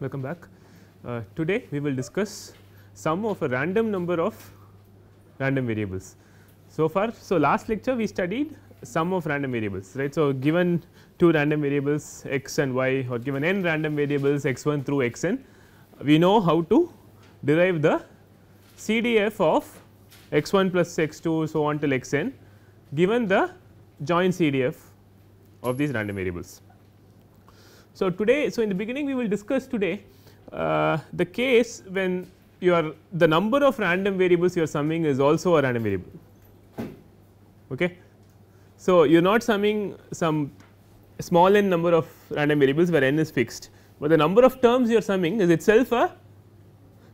Welcome back. Uh, today we will discuss sum of a random number of random variables. So far, so last lecture we studied sum of random variables right. So, given two random variables x and y or given n random variables x 1 through x n we know how to derive the CDF of x 1 plus x 2 so on till x n given the joint CDF of these random variables. So, today so in the beginning we will discuss today uh, the case when are the number of random variables you are summing is also a random variable okay so, you are not summing some small n number of random variables where n is fixed, but the number of terms you are summing is itself a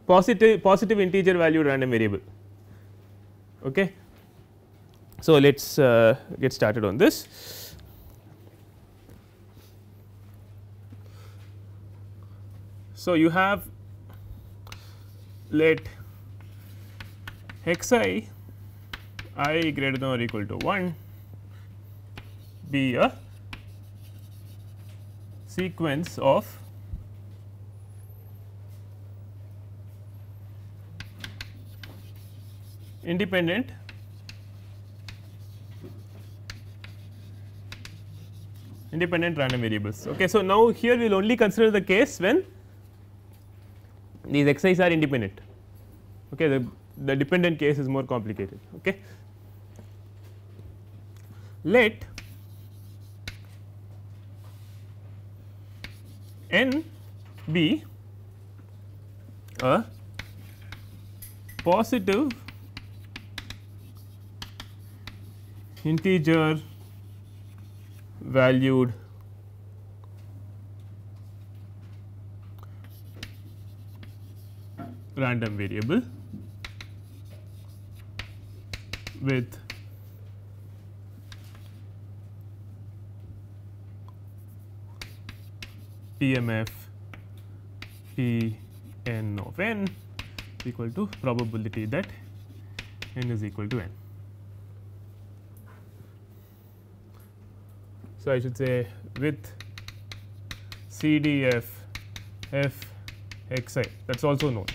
positive positive integer valued random variable. Okay. So, let us uh, get started on this. So, you have let x i i greater than or equal to 1 be a sequence of independent independent random variables. Okay, so now here we will only consider the case when these i's are independent. Okay, the, the dependent case is more complicated. Okay. Let n be a positive integer valued random variable with PMF Pn of n equal to probability that n is equal to n. So, I should say with CDF f x i that is also known.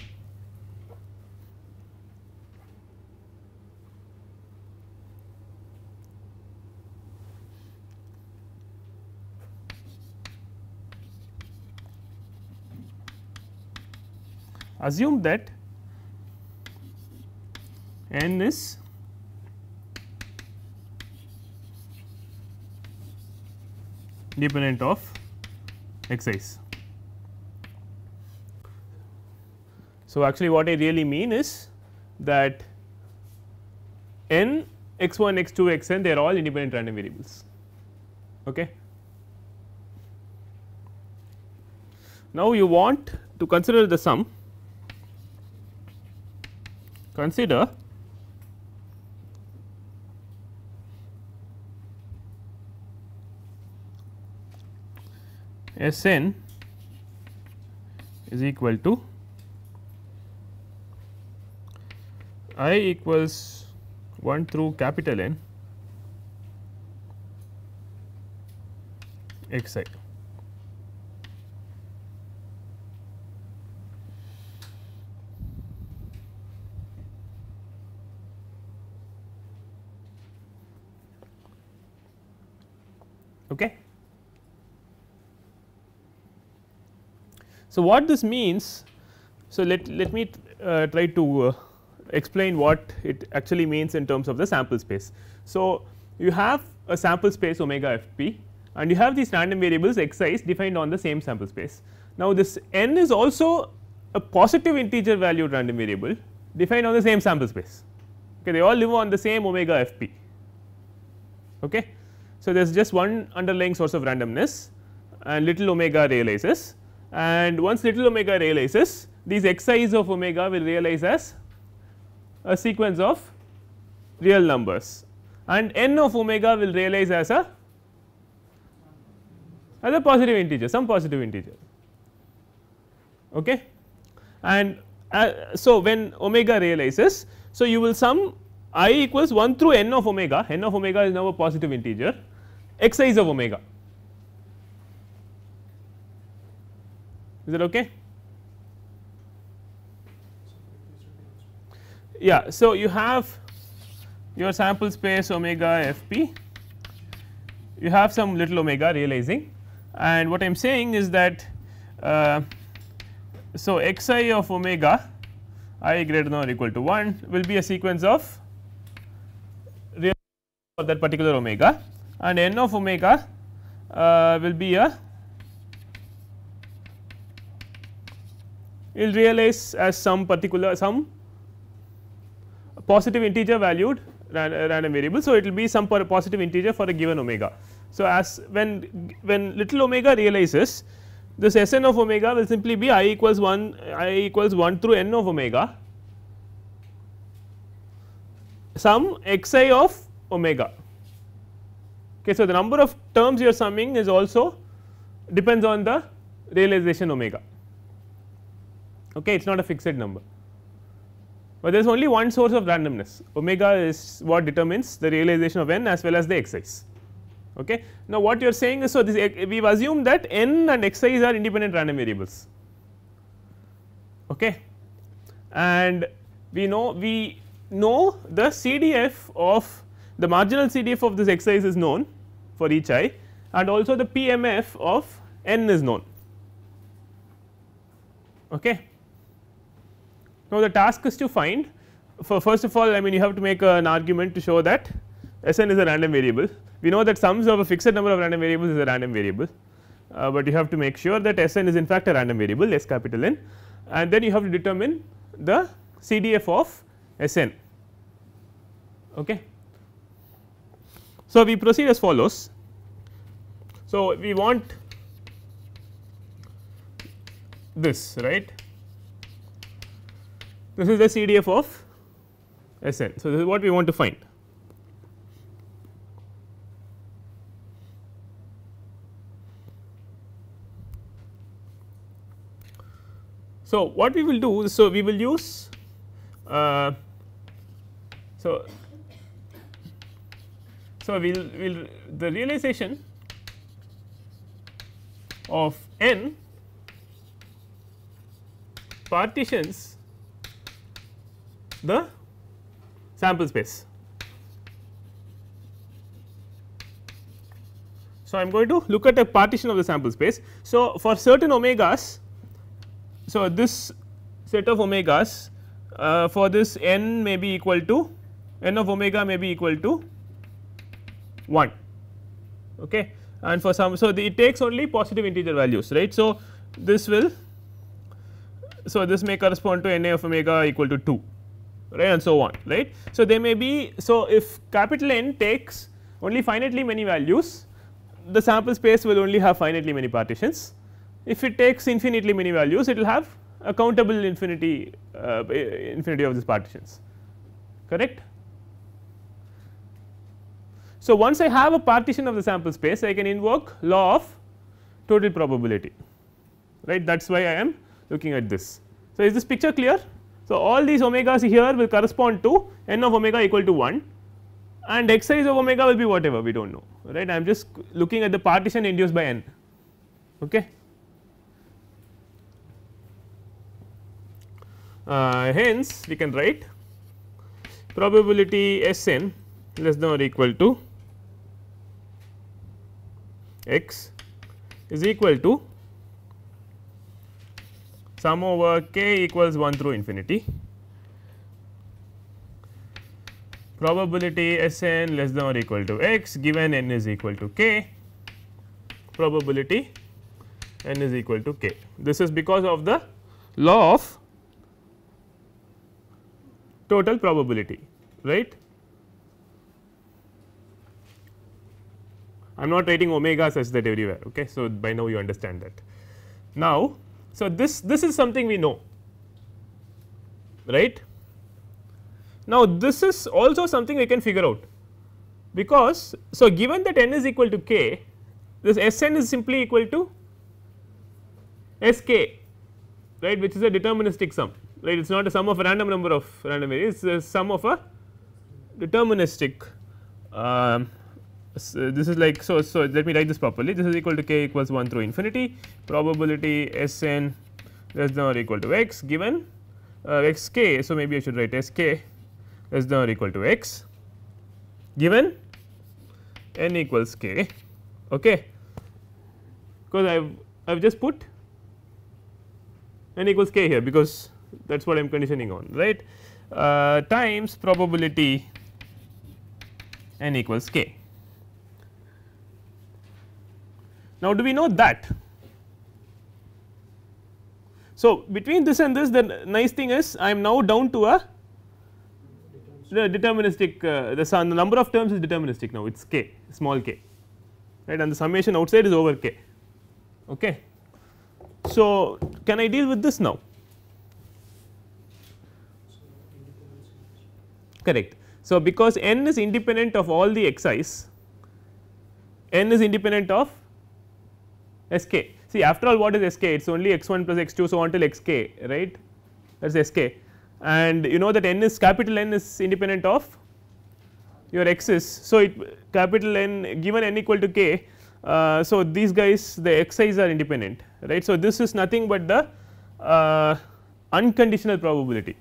assume that n is dependent of x i's. So, actually what I really mean is that n x 1 x 2 x n they are all independent random variables. Okay. Now, you want to consider the sum Consider Sn is equal to i equals 1 through capital N x i. Okay. So, what this means, so let, let me uh, try to uh, explain what it actually means in terms of the sample space. So, you have a sample space omega f p and you have these random variables x i's defined on the same sample space. Now, this n is also a positive integer valued random variable defined on the same sample space, okay, they all live on the same omega f p. Okay. So, there is just one underlying source of randomness and little omega realizes and once little omega realizes these i's of omega will realize as a sequence of real numbers and n of omega will realize as a as a positive integer some positive integer okay and uh, so when omega realizes so you will sum i equals 1 through n of omega n of omega is now a positive integer xi of omega. Is that okay? Yeah, so you have your sample space omega fp, you have some little omega realizing and what I am saying is that uh, so xi of omega i greater than or equal to 1 will be a sequence of real for that particular omega uh, and n of omega uh, will be a uh, will realize as some particular some positive integer valued uh, random variable. So, it will be some positive integer for a given omega. So, as when when little omega realizes this S n of omega will simply be i equals 1 i equals 1 through n of omega some x i of omega Okay, so, the number of terms you are summing is also depends on the realization omega. Okay, it is not a fixed number, but there is only one source of randomness omega is what determines the realization of n as well as the x i's. Okay. Now, what you are saying is so this we have assumed that n and x i's are independent random variables okay. and we know we know the CDF of the marginal CDF of this x i's is known for each i and also the PMF of n is known. Okay. Now, the task is to find for first of all I mean you have to make an argument to show that S n is a random variable. We know that sums of a fixed number of random variables is a random variable, uh, but you have to make sure that S n is in fact a random variable S capital N and then you have to determine the CDF of S n. Okay. So, we proceed as follows. So, we want this right, this is the CDF of SN. So, this is what we want to find. So, what we will do, so we will use, uh, so so, we will will the realization of n partitions the sample space. So, I am going to look at a partition of the sample space. So, for certain omegas, so this set of omegas uh, for this n may be equal to n of omega may be equal to 1 okay and for some so the, it takes only positive integer values right so this will so this may correspond to na of omega equal to 2 right and so on right so they may be so if capital n takes only finitely many values the sample space will only have finitely many partitions if it takes infinitely many values it will have a countable infinity uh, infinity of these partitions correct so, once I have a partition of the sample space I can invoke law of total probability right that is why I am looking at this. So, is this picture clear? So, all these omegas here will correspond to n of omega equal to 1 and x size of omega will be whatever we do not know right I am just looking at the partition induced by n ok. Uh, hence, we can write probability S n less than or equal to x is equal to sum over k equals 1 through infinity probability Sn less than or equal to x given n is equal to k probability n is equal to k. This is because of the law of total probability right. I am not writing omega such that everywhere. Okay, so by now you understand that. Now, so this this is something we know, right? Now this is also something we can figure out because so given that n is equal to k, this S n is simply equal to S k, right, which is a deterministic sum, right? It's not a sum of a random number of random variables, it's a sum of a deterministic. Um, so this is like so so let me write this properly this is equal to k equals 1 through infinity probability Sn less than or equal to x given uh, x k. So, maybe I should write s k less than or equal to x given n equals k okay because I have I have just put n equals k here because that is what I am conditioning on right uh, times probability n equals k. Now, do we know that? So, between this and this the nice thing is I am now down to a deterministic uh, the, the number of terms is deterministic now it is k small k right and the summation outside is over k okay. So, can I deal with this now? Correct. So, because n is independent of all the i's, n is independent of Sk. See after all what is Sk? It is only x1 plus x2 so on till xk right that is Sk and you know that n is capital N is independent of your x's. So, it capital N given n equal to k. Uh, so, these guys the xs are independent right. So, this is nothing but the uh, unconditional probability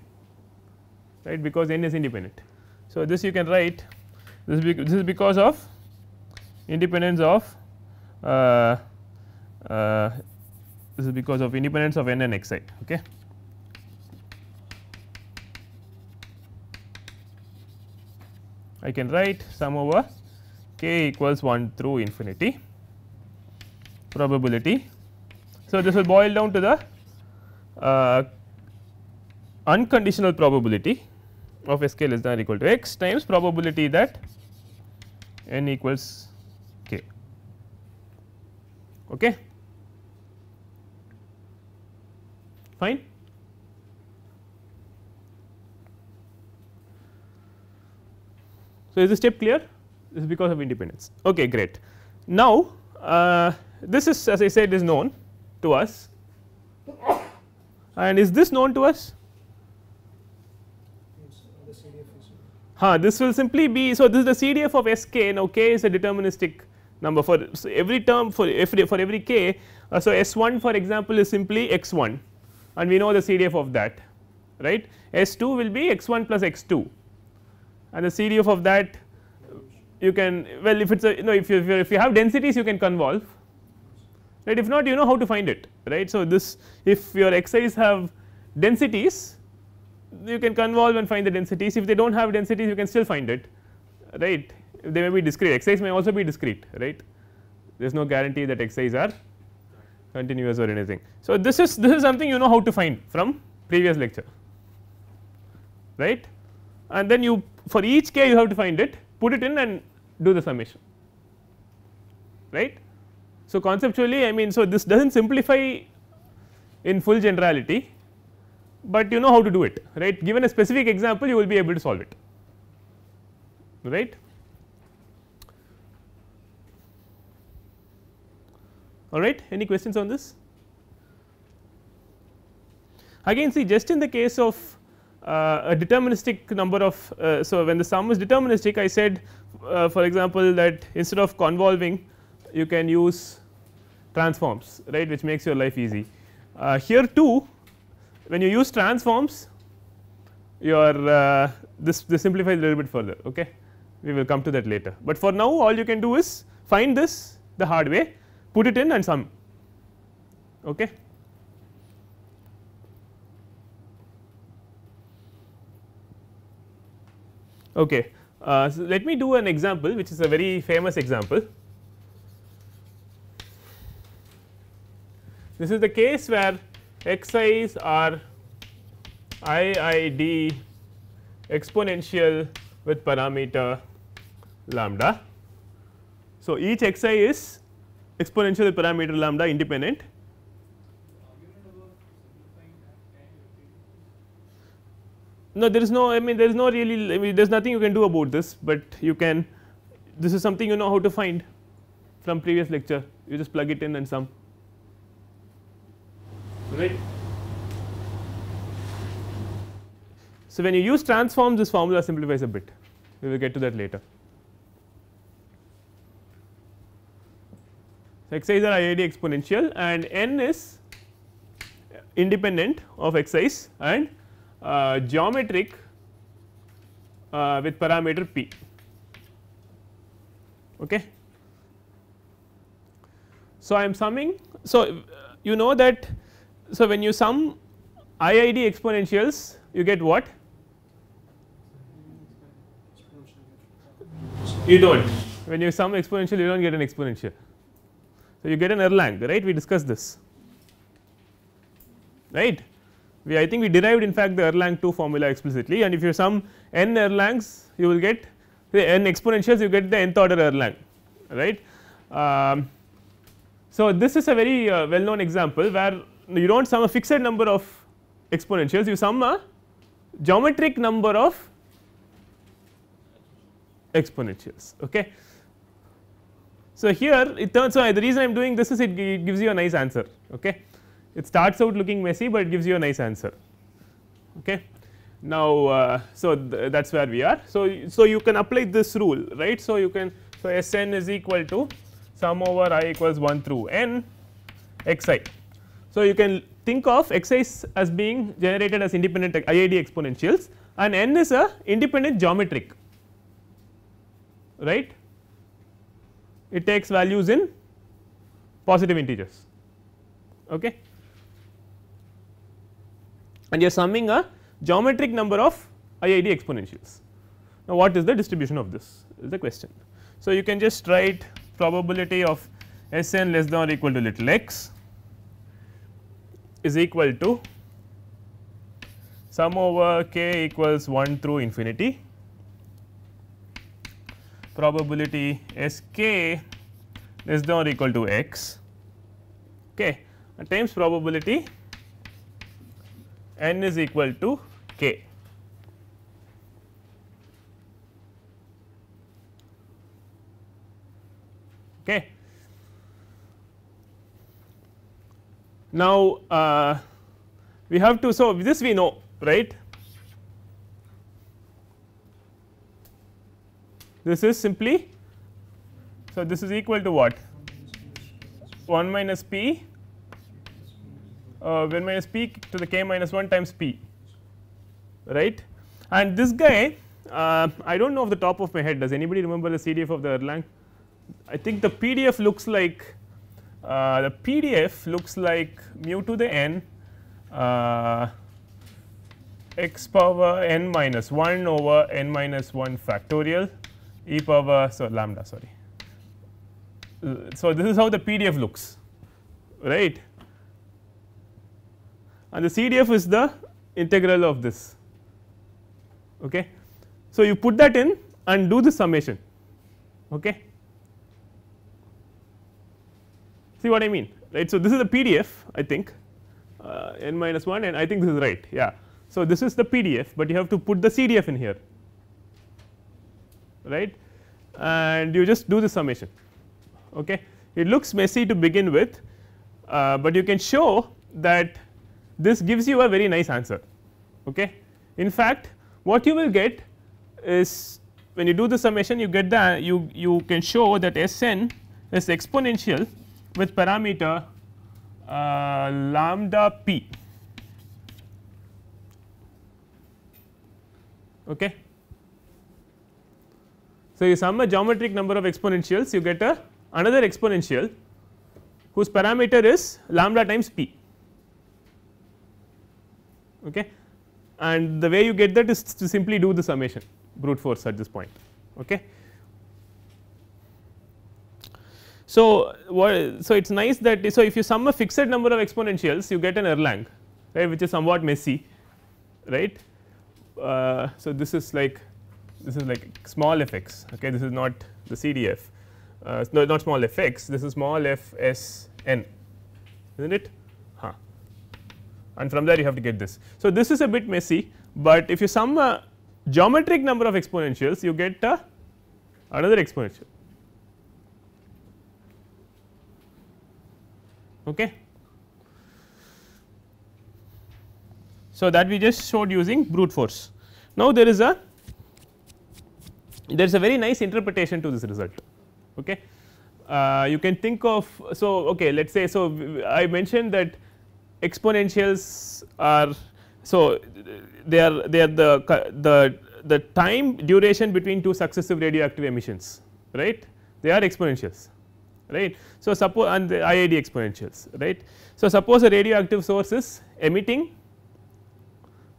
right because n is independent. So, this you can write this, this is because of independence of uh, uh, this is because of independence of n and x i okay. I can write sum over k equals 1 through infinity probability. So, this will boil down to the uh, unconditional probability of s k less than or equal to x times probability that n equals k. Okay. fine. So, is this step clear? This is because of independence. Okay, great. Now, uh, this is as I said is known to us and is this known to us? Huh, this will simply be so this is the CDF of S k now k is a deterministic number for so every term for every for every k. Uh, so, S 1 for example is simply x 1 and we know the CDF of that right S 2 will be x 1 plus x 2 and the CDF of that you can well if it is a you know if you, if you have densities you can convolve right if not you know how to find it right. So, this if your x i's have densities you can convolve and find the densities if they do not have densities you can still find it right they may be discrete x i's may also be discrete right there is no guarantee that x i's are continuous or anything. So, this is this is something you know how to find from previous lecture right and then you for each k you have to find it put it in and do the summation right. So, conceptually I mean so this does not simplify in full generality, but you know how to do it right given a specific example you will be able to solve it right. all right any questions on this. Again see just in the case of uh, a deterministic number of uh, so when the sum is deterministic I said uh, for example that instead of convolving you can use transforms right which makes your life easy. Uh, here too when you use transforms your uh, this, this simplifies a little bit further okay we will come to that later, but for now all you can do is find this the hard way put it in and sum okay okay uh, so let me do an example which is a very famous example this is the case where x i's are i i d exponential with parameter lambda. So, each x i is exponential parameter lambda independent. No, there is no I mean there is no really I mean there is nothing you can do about this, but you can this is something you know how to find from previous lecture you just plug it in and sum right. So, when you use transforms this formula simplifies a bit we will get to that later. xi's are IID exponential and n is independent of i's and uh, geometric uh, with parameter p. Okay. So, I am summing. So, you know that. So, when you sum IID exponentials you get what? You do not when you sum exponential you do not get an exponential so, you get an Erlang right we discussed this right we I think we derived in fact the Erlang 2 formula explicitly and if you sum n Erlangs you will get the n exponentials you get the nth order Erlang right. Um, so, this is a very uh, well known example where you do not sum a fixed number of exponentials you sum a geometric number of exponentials. Okay. So, here it turns out so the reason I am doing this is it, it gives you a nice answer ok. It starts out looking messy, but it gives you a nice answer ok. Now, uh, so th that is where we are. So, so you can apply this rule right. So, you can so S n is equal to sum over i equals 1 through n x i. So, you can think of x i as being generated as independent IID exponentials and n is a independent geometric right it takes values in positive integers. Okay. And you are summing a geometric number of IID exponentials. Now, what is the distribution of this is the question. So, you can just write probability of S n less than or equal to little x is equal to sum over k equals 1 through infinity probability is k less than or equal to x okay and times probability n is equal to k. Okay. Now, uh, we have to so this we know right this is simply. So, this is equal to what 1 minus p uh, 1 minus p to the k minus 1 times p right and this guy uh, I do not know off the top of my head does anybody remember the CDF of the Erlang I think the PDF looks like uh, the PDF looks like mu to the n uh, x power n minus 1 over n minus 1 factorial e power so lambda sorry. So, this is how the PDF looks right and the CDF is the integral of this. Okay. So, you put that in and do the summation. Okay. See what I mean right. So, this is the PDF I think uh, n minus 1 and I think this is right yeah. So, this is the PDF, but you have to put the CDF in here right and you just do the summation okay it looks messy to begin with uh, but you can show that this gives you a very nice answer okay in fact what you will get is when you do the summation you get the you you can show that sn is exponential with parameter uh, lambda p okay so, you sum a geometric number of exponentials you get a another exponential whose parameter is lambda times p okay. and the way you get that is to simply do the summation brute force at this point. Okay. So, so it is nice that so if you sum a fixed number of exponentials you get an Erlang right which is somewhat messy right. Uh, so, this is like this is like small fx okay this is not the CDF uh, no not small fx this is small f s n isn't it huh. and from there you have to get this. So, this is a bit messy, but if you sum a geometric number of exponentials you get a another exponential okay. So, that we just showed using brute force. Now, there is a there is a very nice interpretation to this result. Okay. Uh, you can think of so okay let us say so I mentioned that exponentials are so they are they are the the the time duration between two successive radioactive emissions right they are exponentials right. So, suppose and the IID exponentials right. So, suppose a radioactive source is emitting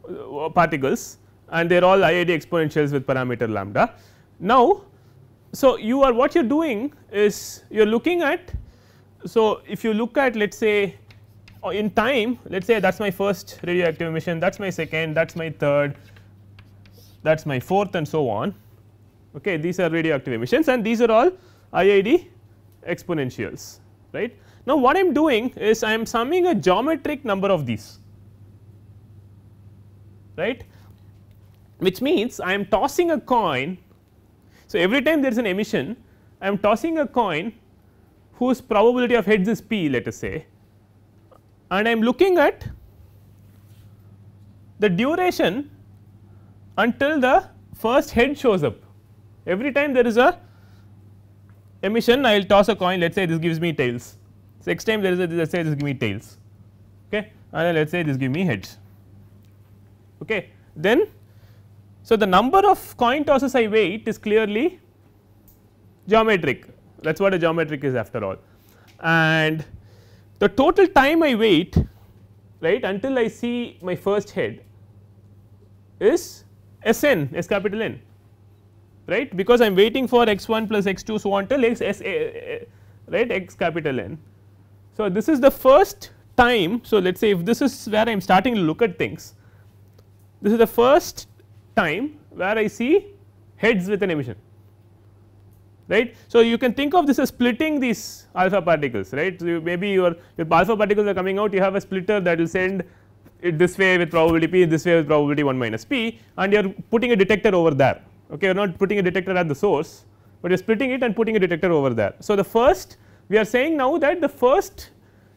uh, particles and they are all IID exponentials with parameter lambda now, so you are what you are doing is you are looking at. So, if you look at let us say uh, in time let us say that is my first radioactive emission that is my second that is my third that is my fourth and so on okay these are radioactive emissions and these are all IID exponentials right. Now, what I am doing is I am summing a geometric number of these right which means I am tossing a coin so, every time there is an emission I am tossing a coin whose probability of heads is p let us say and I am looking at the duration until the first head shows up. Every time there is a emission I will toss a coin let us say this gives me tails. So, next time there is a let us say this give me tails okay and let us say this give me heads okay. Then so, the number of coin tosses I weight is clearly geometric that is what a geometric is after all and the total time I wait right until I see my first head is S n S capital N right because I am waiting for x 1 plus x 2 so on till x S a right x capital N. So, this is the first time. So, let us say if this is where I am starting to look at things this is the first time where I see heads with an emission right. So, you can think of this as splitting these alpha particles right so you maybe your, your alpha particles are coming out you have a splitter that will send it this way with probability p this way with probability 1 minus p and you are putting a detector over there okay you are not putting a detector at the source, but you are splitting it and putting a detector over there. So, the first we are saying now that the first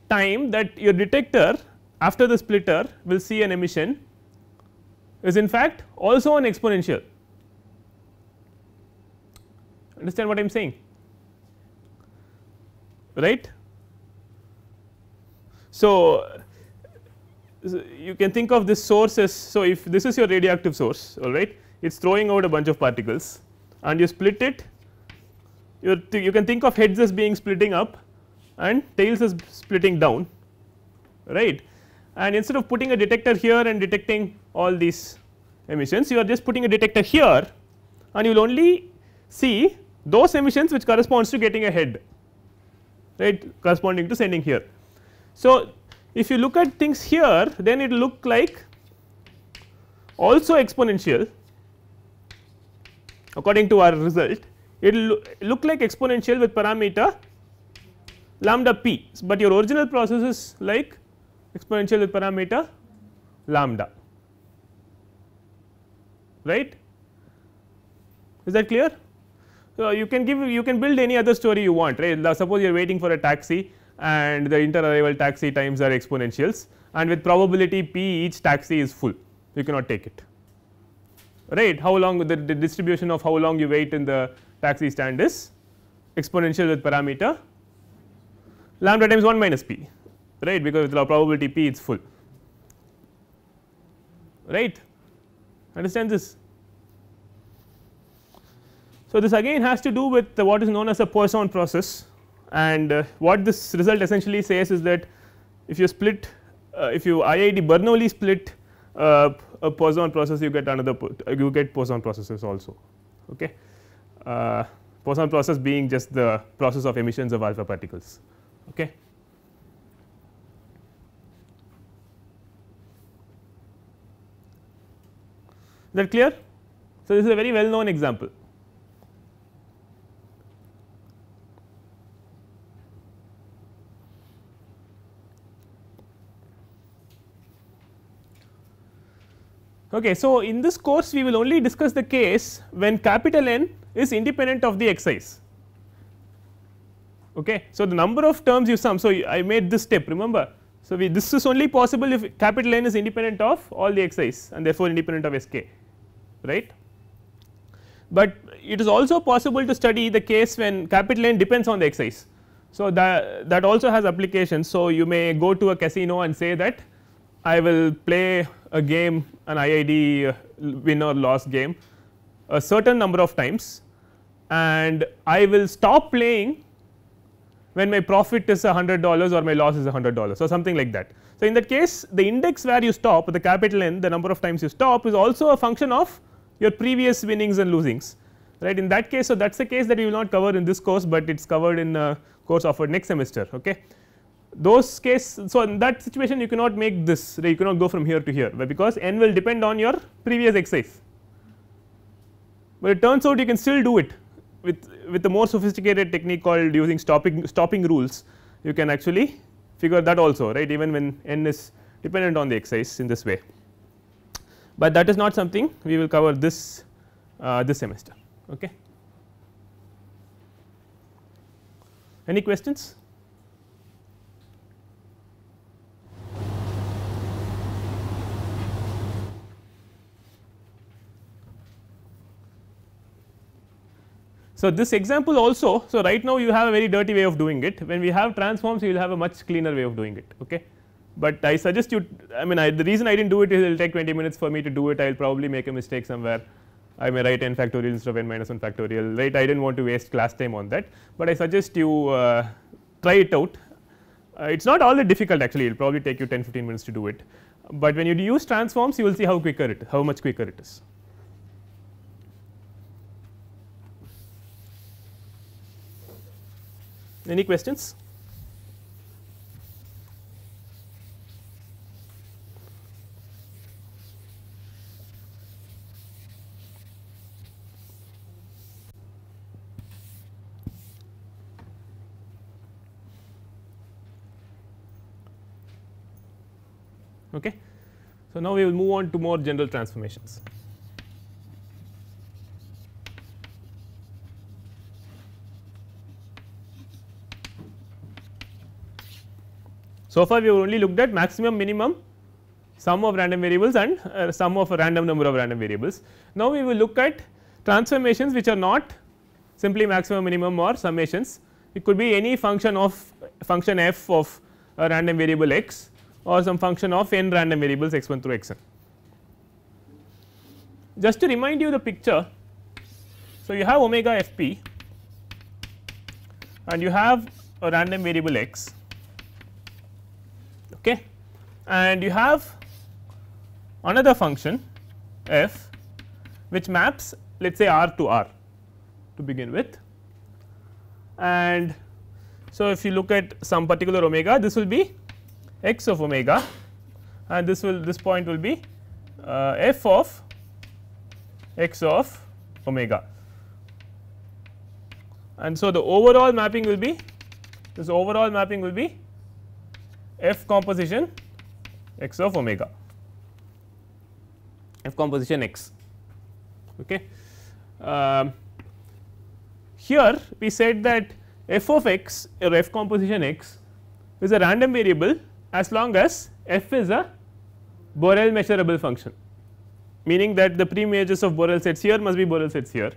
time that your detector after the splitter will see an emission is in fact also an exponential. Understand what I am saying, right? So, you can think of this source as so if this is your radioactive source all right it is throwing out a bunch of particles and you split it you you can think of heads as being splitting up and tails as splitting down right and instead of putting a detector here and detecting all these emissions you are just putting a detector here and you will only see those emissions which corresponds to getting a head right corresponding to sending here. So, if you look at things here then it will look like also exponential according to our result it will look like exponential with parameter lambda p, but your original process is like exponential with parameter lambda right is that clear so you can give you can build any other story you want right suppose you're waiting for a taxi and the inter arrival taxi times are exponentials and with probability p each taxi is full you cannot take it right how long the, the distribution of how long you wait in the taxi stand is exponential with parameter lambda times 1 minus p right because with probability p it is full right understand this. So, this again has to do with what is known as a Poisson process and uh, what this result essentially says is that if you split uh, if you IID Bernoulli split uh, a Poisson process you get another uh, you get Poisson processes also okay. Uh, Poisson process being just the process of emissions of alpha particles okay. that clear? So, this is a very well known example. Okay, so, in this course we will only discuss the case when capital N is independent of the excise. Okay. So, the number of terms you sum, so I made this step remember. So, we this is only possible if capital N is independent of all the excise and therefore, independent of S k right. But it is also possible to study the case when capital N depends on the excise. So, that, that also has applications. So, you may go to a casino and say that I will play a game an IID uh, win or loss game a certain number of times and I will stop playing when my profit is hundred dollars or my loss is hundred dollars or something like that. So, in that case the index where you stop the capital N the number of times you stop is also a function of your previous winnings and losings right in that case. So, that is the case that we will not cover in this course, but it is covered in a course offered next semester. Okay. Those case so in that situation you cannot make this you cannot go from here to here because n will depend on your previous exercise, but it turns out you can still do it with with a more sophisticated technique called using stopping stopping rules you can actually figure that also right even when n is dependent on the exercise in this way but that is not something we will cover this uh, this semester. Okay. Any questions? So, this example also, so right now you have a very dirty way of doing it, when we have transforms you will have a much cleaner way of doing it. Okay but I suggest you I mean I, the reason I did not do it is it will take 20 minutes for me to do it I will probably make a mistake somewhere I may write n factorial instead of n minus 1 factorial right I did not want to waste class time on that, but I suggest you uh, try it out uh, it is not all that difficult actually it will probably take you 10 15 minutes to do it, but when you use transforms you will see how quicker it how much quicker it is. Any questions? Okay. So, now we will move on to more general transformations. So far we have only looked at maximum minimum sum of random variables and uh, sum of a random number of random variables. Now, we will look at transformations which are not simply maximum minimum or summations it could be any function of function f of a random variable x or some function of n random variables x 1 through x n. Just to remind you the picture, so you have omega f p and you have a random variable x okay and you have another function f which maps let us say r to r to begin with and so if you look at some particular omega this will be x of omega and this will this point will be uh, f of x of omega. And so, the overall mapping will be this overall mapping will be f composition x of omega f composition x. Okay. Uh, here we said that f of x or f composition x is a random variable as long as f is a Borel measurable function meaning that the pre images of Borel sets here must be Borel sets here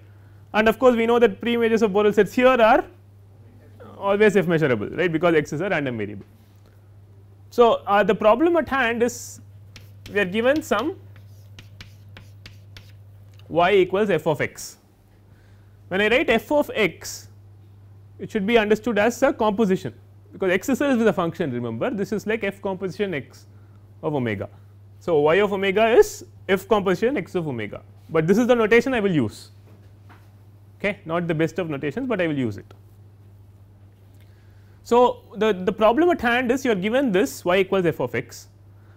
and of course, we know that pre images of Borel sets here are always f measurable right because x is a random variable. So, uh, the problem at hand is we are given some y equals f of x. When I write f of x it should be understood as a composition because x is is a function remember this is like f composition x of omega. So, y of omega is f composition x of omega, but this is the notation I will use okay not the best of notations, but I will use it. So, the, the problem at hand is you are given this y equals f of x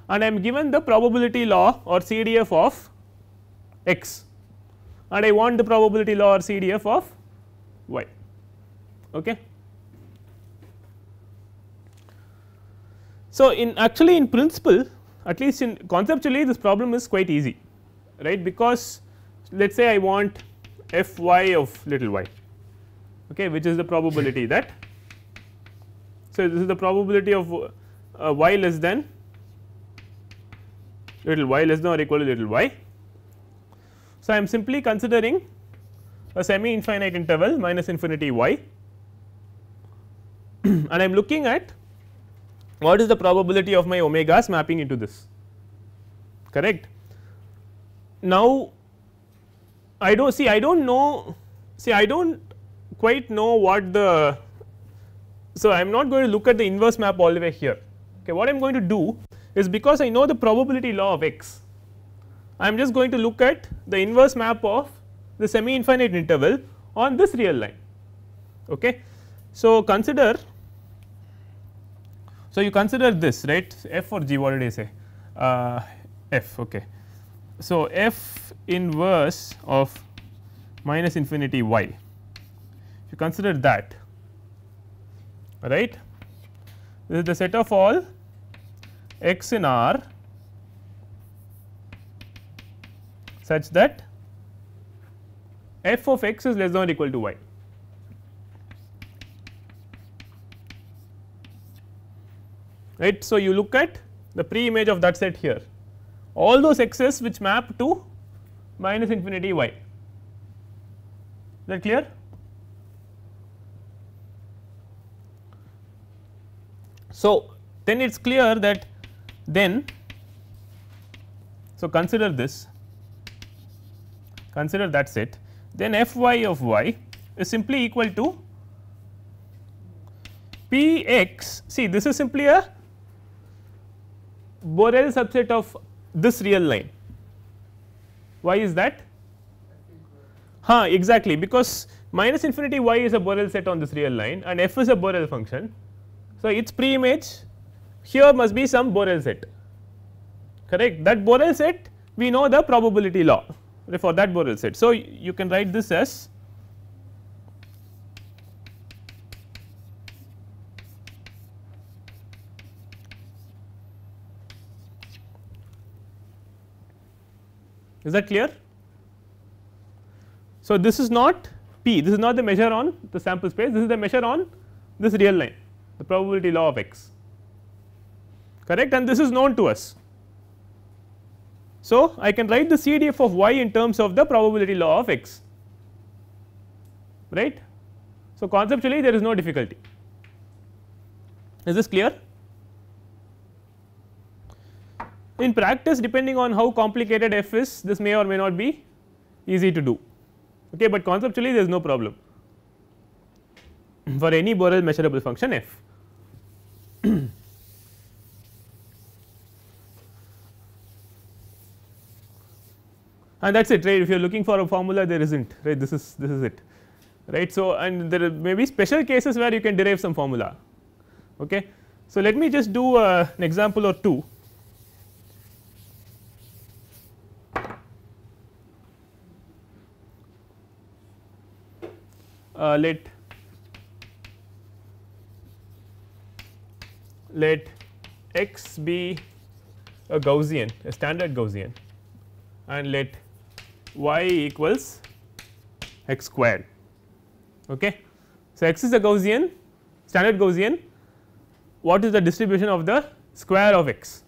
and I am given the probability law or CDF of x and I want the probability law or CDF of y. Okay. So, in actually in principle at least in conceptually this problem is quite easy right because let us say I want f y of little y okay, which is the probability hmm. that. So, this is the probability of uh, y less than little y less than or equal to little y. So, I am simply considering a semi infinite interval minus infinity y and I am looking at what is the probability of my omegas mapping into this correct. Now, I do not see I do not know see I do not quite know what the. So, I am not going to look at the inverse map all the way here okay. what I am going to do is because I know the probability law of x I am just going to look at the inverse map of the semi infinite interval on this real line. Okay. So, consider so, you consider this right f or g what did I say uh, f ok. So, f inverse of minus infinity y if you consider that right this is the set of all x in R such that f of x is less than or equal to y right. So, you look at the pre image of that set here all those x's which map to minus infinity y is that clear. So, then it is clear that then so consider this consider that set then f y of y is simply equal to p x see this is simply a Borel subset of this real line. Why is that? Huh, exactly because minus infinity y is a Borel set on this real line and f is a Borel function. So, its pre image here must be some Borel set correct that Borel set we know the probability law for that Borel set. So, you can write this as is that clear. So, this is not p this is not the measure on the sample space this is the measure on this real line the probability law of x correct and this is known to us. So, I can write the CDF of y in terms of the probability law of x right. So, conceptually there is no difficulty is this clear. In practice depending on how complicated f is this may or may not be easy to do, okay, but conceptually there is no problem for any Borel measurable function f. and that is it right if you are looking for a formula there is not right this is this is it right. So, and there may be special cases where you can derive some formula. Okay. So, let me just do uh, an example or two Uh, let let x be a Gaussian a standard Gaussian and let y equals x squared. Okay. So, x is a Gaussian standard Gaussian what is the distribution of the square of x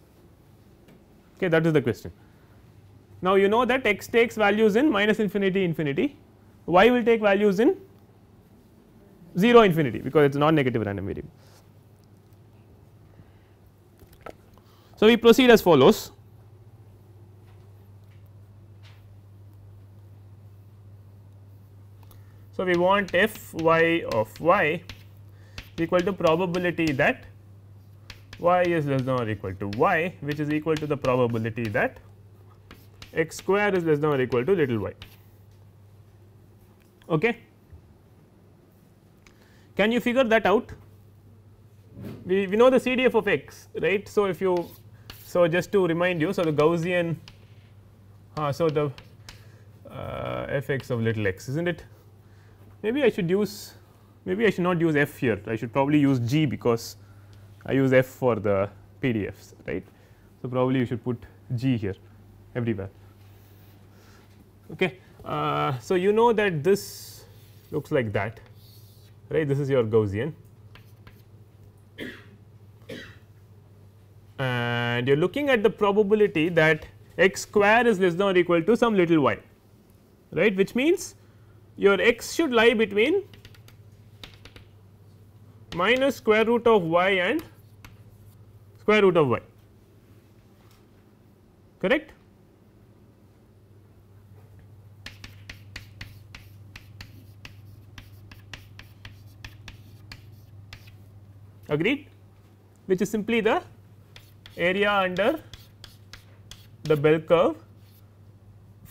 okay that is the question. Now, you know that x takes values in minus infinity infinity y will take values in 0 infinity because it is non-negative random variable. So, we proceed as follows. So, we want f y of y equal to probability that y is less than or equal to y which is equal to the probability that x square is less than or equal to little y. Okay. Can you figure that out? We, we know the CDF of x right. So, if you so just to remind you so the Gaussian uh, so the uh, f x of little x is not it maybe I should use maybe I should not use f here I should probably use g because I use f for the PDFs right. So, probably you should put g here everywhere okay. Uh, so, you know that this looks like that right this is your Gaussian and you are looking at the probability that x square is less than or equal to some little y right which means your x should lie between minus square root of y and square root of y correct agreed which is simply the area under the bell curve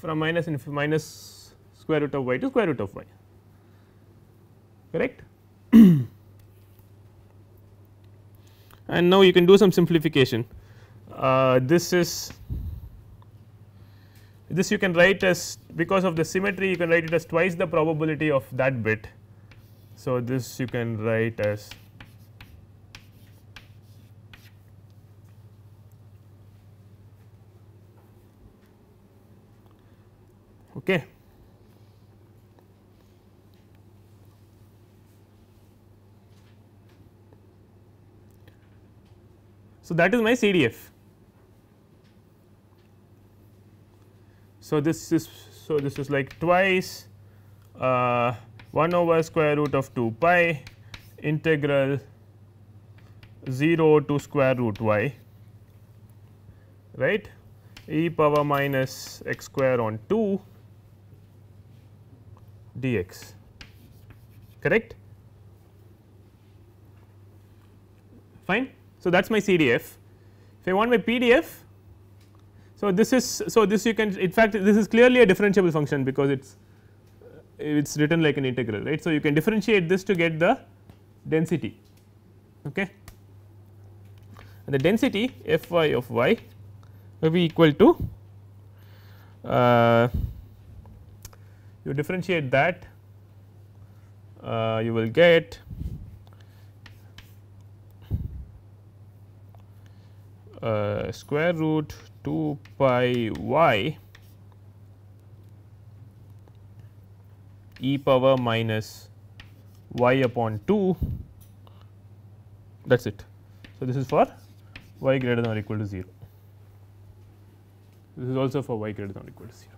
from minus infinity minus square root of y to square root of y correct. and now you can do some simplification uh, this is this you can write as because of the symmetry you can write it as twice the probability of that bit. So, this you can write as okay. So, that is my CDF. So, this is so this is like twice uh, 1 over square root of 2 pi integral 0 to square root y right e power minus x square on 2 dx correct fine. So, that is my CDF if I want my PDF so, this is so this you can in fact this is clearly a differentiable function because it is it is written like an integral right. So, you can differentiate this to get the density okay. and the density f y of y will be equal to uh, you differentiate that uh, you will get uh, square root 2 pi y e power minus y upon 2 that is it. So, this is for y greater than or equal to 0, this is also for y greater than or equal to 0.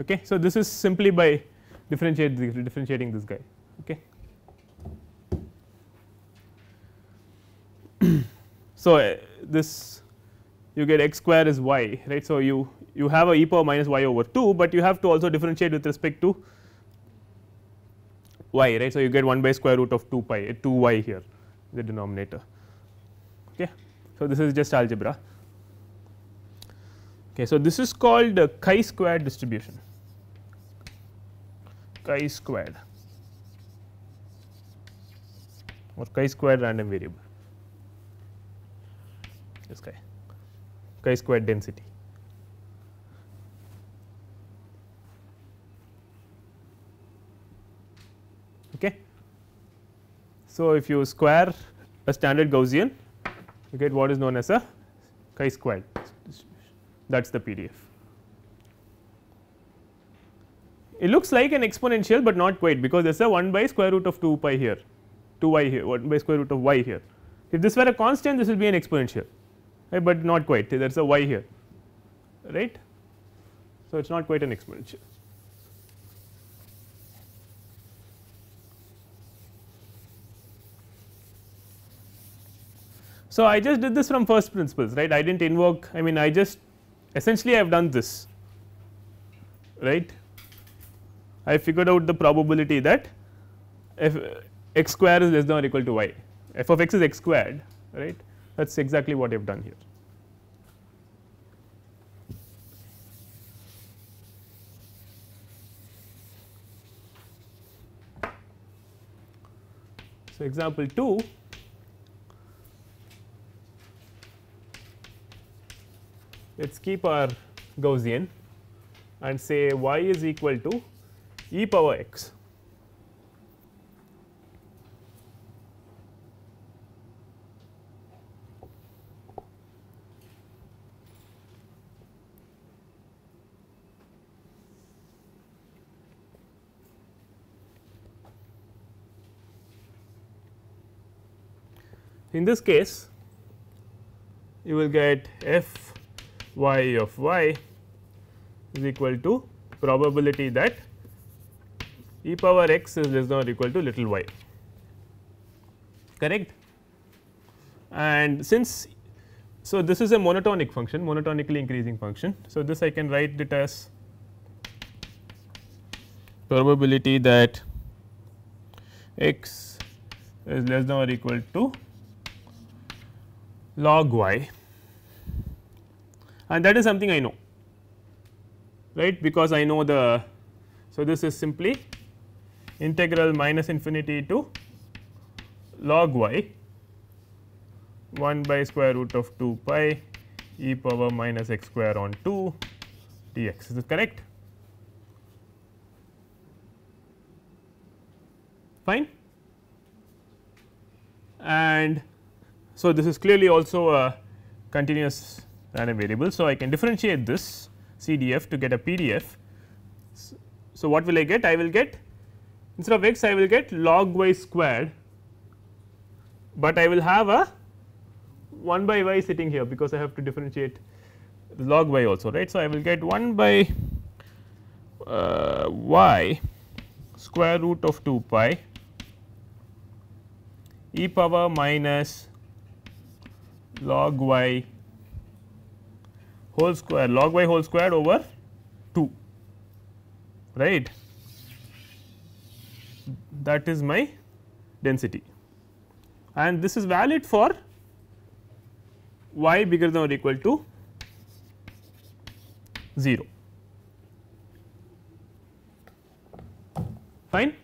okay. So, this is simply by differentiate differentiating this guy okay. so, uh, this you get x square is y right. So, you you have a e power minus y over 2, but you have to also differentiate with respect to y right. So, you get 1 by square root of 2 pi eh, 2 y here the denominator. Okay. So, this is just algebra. Okay, so, this is called the uh, chi square distribution, chi squared or chi square random variable, this chi, chi square density. Okay. So, if you square a standard Gaussian, you get what is known as a chi squared that is the PDF. It looks like an exponential, but not quite because there is a 1 by square root of 2 pi here 2 y here 1 by square root of y here. If this were a constant this will be an exponential, right, but not quite there is a y here right. So, it is not quite an exponential. So, I just did this from first principles right I did not invoke I mean I just essentially I have done this right. I figured out the probability that x square is less than or equal to y f of x is x squared right that is exactly what I have done here. So, example 2 let us keep our Gaussian and say y is equal to e power x. In this case, you will get f y of y is equal to probability that e power x is less than or equal to little y correct. And since so, this is a monotonic function monotonically increasing function. So, this I can write it as probability that x is less than or equal to log y and that is something I know right because I know the. So, this is simply integral minus infinity to log y 1 by square root of 2 pi e power minus x square on 2 dx is this correct fine and so this is clearly also a continuous random variable. So, I can differentiate this CDF to get a PDF. So, what will I get? I will get instead of x I will get log y squared, but I will have a 1 by y sitting here because I have to differentiate log y also right. So, I will get 1 by uh, y square root of 2 pi e power minus log y whole square log y whole square over 2 right that is my density and this is valid for y bigger than or equal to 0 fine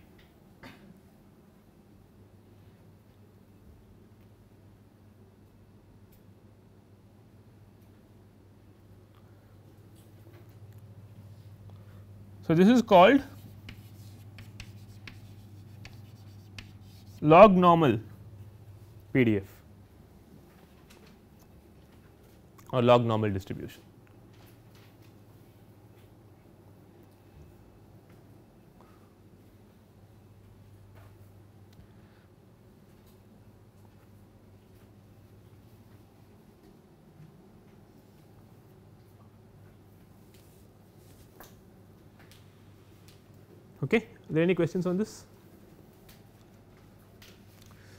So, this is called log normal PDF or log normal distribution. okay. Are there any questions on this?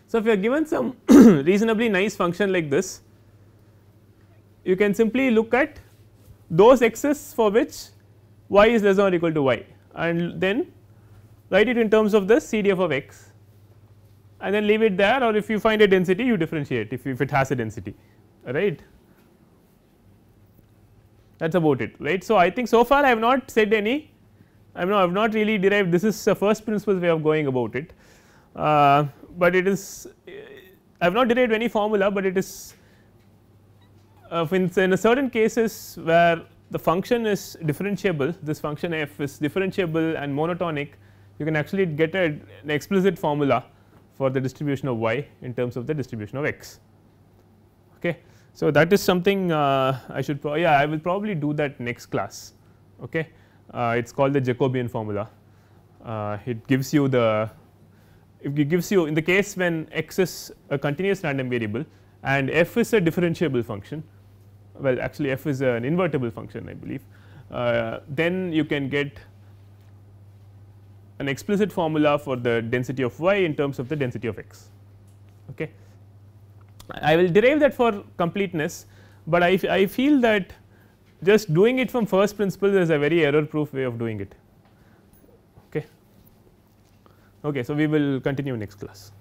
So, if you are given some reasonably nice function like this, you can simply look at those x's for which y is less than or equal to y and then write it in terms of the CDF of x and then leave it there or if you find a density you differentiate if, if it has a density right that is about it right. So, I think so far I have not said any I mean I have not really derived this is a first principles way of going about it, uh, but it is I have not derived any formula, but it is uh, in, in certain cases where the function is differentiable this function f is differentiable and monotonic you can actually get a, an explicit formula for the distribution of y in terms of the distribution of x. Okay. So, that is something uh, I should yeah I will probably do that next class. Okay. Uh, it is called the Jacobian formula. Uh, it gives you the it gives you in the case when x is a continuous random variable and f is a differentiable function well actually f is an invertible function I believe uh, then you can get an explicit formula for the density of y in terms of the density of x. Okay. I will derive that for completeness, but I, I feel that just doing it from first principles is a very error proof way of doing it okay okay so we will continue next class